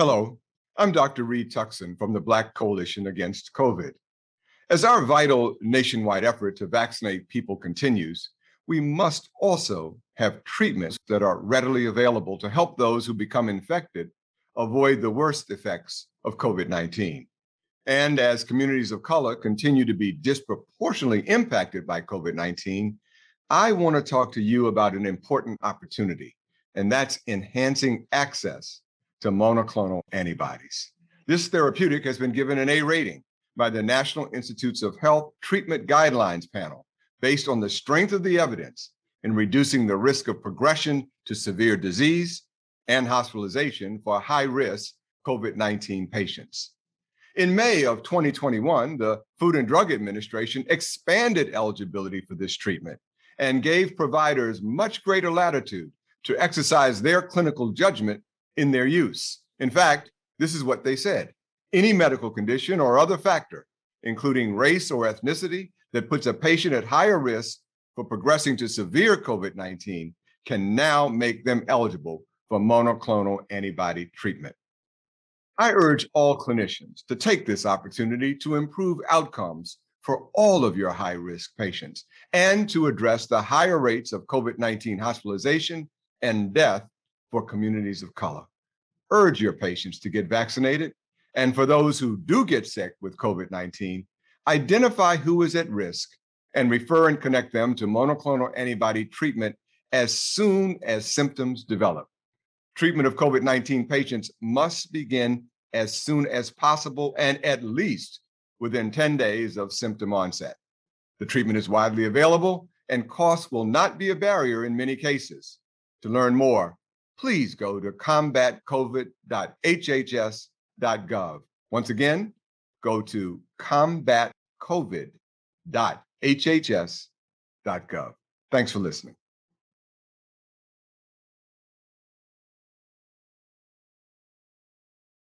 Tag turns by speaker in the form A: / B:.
A: Hello, I'm Dr. Reed Tuckson from the Black Coalition Against COVID. As our vital nationwide effort to vaccinate people continues, we must also have treatments that are readily available to help those who become infected avoid the worst effects of COVID 19. And as communities of color continue to be disproportionately impacted by COVID 19, I want to talk to you about an important opportunity, and that's enhancing access to monoclonal antibodies. This therapeutic has been given an A rating by the National Institutes of Health Treatment Guidelines Panel based on the strength of the evidence in reducing the risk of progression to severe disease and hospitalization for high risk COVID 19 patients. In May of 2021, the Food and Drug Administration expanded eligibility for this treatment and gave providers much greater latitude to exercise their clinical judgment in their use. In fact, this is what they said any medical condition or other factor, including race or ethnicity, that puts a patient at higher risk for progressing to severe COVID 19 can now make them eligible for monoclonal antibody treatment. I urge all clinicians to take this opportunity to improve outcomes for all of your high risk patients and to address the higher rates of COVID 19 hospitalization and death for communities of color. Urge your patients to get vaccinated. And for those who do get sick with COVID 19, identify who is at risk and refer and connect them to monoclonal antibody treatment as soon as symptoms develop. Treatment of COVID 19 patients must begin as soon as possible and at least within 10 days of symptom onset. The treatment is widely available and cost will not be a barrier in many cases. To learn more, please go to combatcovid.hhs.gov. Once again, go to combatcovid.hhs.gov. Thanks for listening.